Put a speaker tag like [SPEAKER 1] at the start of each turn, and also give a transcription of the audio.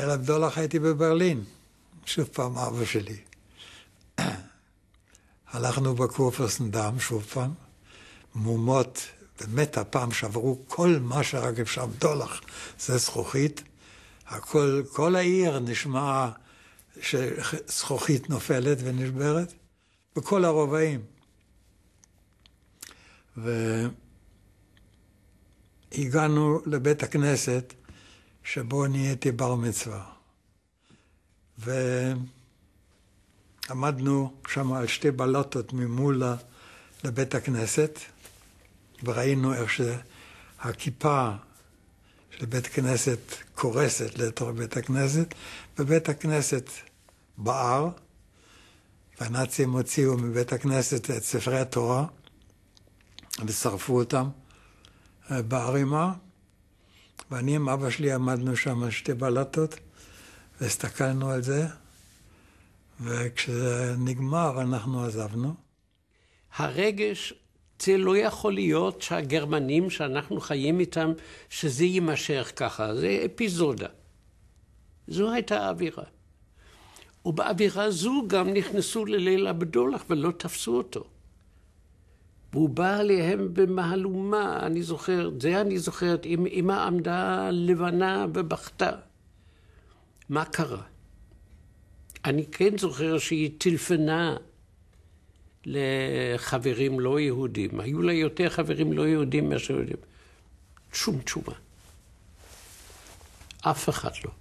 [SPEAKER 1] בערב דולח הייתי בברלין, שוב פעם אבא שלי. הלכנו בקורפרסנדם, שוב פעם, מהומות, באמת הפעם שברו כל מה שרק אפשר, דולח זה זכוכית, הכל, כל העיר נשמע שזכוכית נופלת ונשברת, בכל הרובעים. והגענו לבית הכנסת, שבו נהייתי בר מצווה. ועמדנו שם על שתי בלטות ממול לבית הכנסת, וראינו איך שהכיפה של בית כנסת קורסת לתוך בית הכנסת, ובית הכנסת בער, והנאצים הוציאו מבית הכנסת את ספרי התורה ושרפו אותם אה, בערימה. ואני עם אבא שלי עמדנו שם שתי בלטות, והסתכלנו על זה, וכשזה נגמר אנחנו עזבנו.
[SPEAKER 2] הרגש, זה לא יכול להיות שהגרמנים שאנחנו חיים איתם, שזה יימשך ככה, זה אפיזודה. זו הייתה האווירה. ובאווירה זו גם נכנסו לליל הבדולח ולא תפסו אותו. והוא בא אליהם במהלומה, אני זוכר, זה אני זוכרת, עם אמא עמדה לבנה ובכתה. מה קרה? אני כן זוכר שהיא טלפנה לחברים לא יהודים. היו לה יותר חברים לא יהודים מאשר
[SPEAKER 1] יהודים. שום תשובה. אף אחד לא.